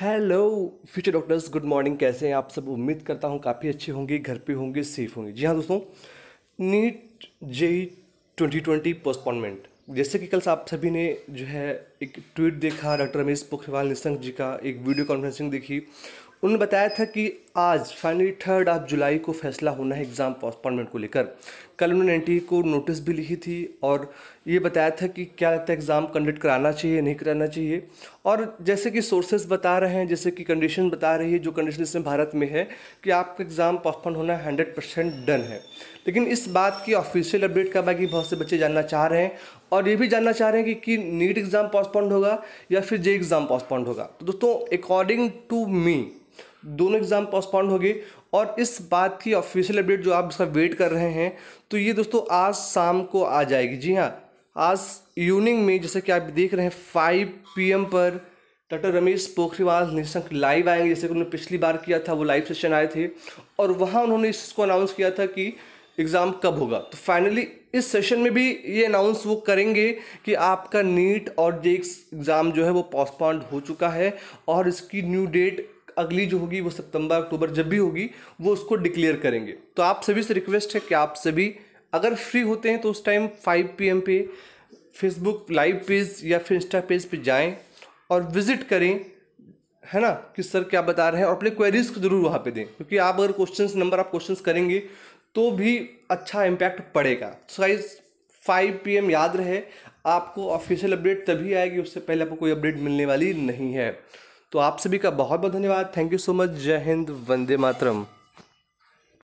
hello future doctors good morning कैसे हैं आप सब उम्मीद करता हूँ काफ़ी अच्छे होंगे घर पे होंगे सेफ होंगे जी हाँ दोस्तों NEET JEE twenty twenty postponement जैसे कि कल आप सभी ने जो है एक ट्वीट देखा डॉक्टर रमेश पोखरियाल निशंक जी का एक वीडियो कॉन्फ्रेंसिंग देखी उन्होंने बताया था कि आज फाइनली थर्ड ऑफ जुलाई को फैसला होना है एग्ज़ाम पोस्टपोनमेंट को लेकर कल उन्होंने एन को नोटिस भी लिखी थी और ये बताया था कि क्या लगता है एग्ज़ाम कंडक्ट कराना चाहिए नहीं कराना चाहिए और जैसे कि सोर्सेज बता रहे हैं जैसे कि कंडीशन बता रही है जो कंडीशन इसमें भारत में है कि आपका एग्ज़ाम पोस्टपोन होना हंड्रेड परसेंट डन है लेकिन इस बात की ऑफिशियल अपडेट कब आएगी बहुत से बच्चे जानना चाह रहे हैं और ये भी जानना चाह रहे हैं कि, कि नीट एग्ज़ाम पोस्टपोन्ड होगा या फिर जे एग्ज़ाम पोस्टपोन्ड होगा तो दोस्तों अकॉर्डिंग टू मी दोनों एग्ज़ाम पोस्टपॉन्ड हो गए और इस बात की ऑफिशियल अपडेट जो आप इसका वेट कर रहे हैं तो ये दोस्तों आज शाम को आ जाएगी जी हाँ आज इवनिंग में जैसे कि आप देख रहे हैं फाइव पी पर डॉक्टर रमेश पोखरीवाल निशंक लाइव आएंगे जैसे कि उन्होंने पिछली बार किया था वो लाइव सेशन आए थे और वहाँ उन्होंने इसको अनाउंस किया था कि एग्ज़ाम कब होगा तो फाइनली इस सेशन में भी ये अनाउंस वो करेंगे कि आपका नीट और जेक्स एग्ज़ाम जो है वो पोस्टपॉन्ड हो चुका है और इसकी न्यू डेट अगली जो होगी वो सितंबर अक्टूबर जब भी होगी वो उसको डिक्लेयर करेंगे तो आप सभी से रिक्वेस्ट है कि आप सभी अगर फ्री होते हैं तो उस टाइम फाइव पी एम पे फेसबुक लाइव पेज या फिर इंस्टा पेज पे जाएं और विज़िट करें है ना कि सर क्या बता रहे हैं और अपने क्वेरीज़ को ज़रूर वहाँ पे दें क्योंकि आप अगर क्वेश्चंस नंबर आप क्वेश्चंस करेंगे तो भी अच्छा इम्पैक्ट पड़ेगा सो गाइज फाइव पी याद रहे आपको ऑफिशियल अपडेट तभी आएगी उससे पहले आपको कोई अपडेट मिलने वाली नहीं है तो आप सभी का बहुत बहुत धन्यवाद थैंक यू सो मच जय हिंद वंदे मातरम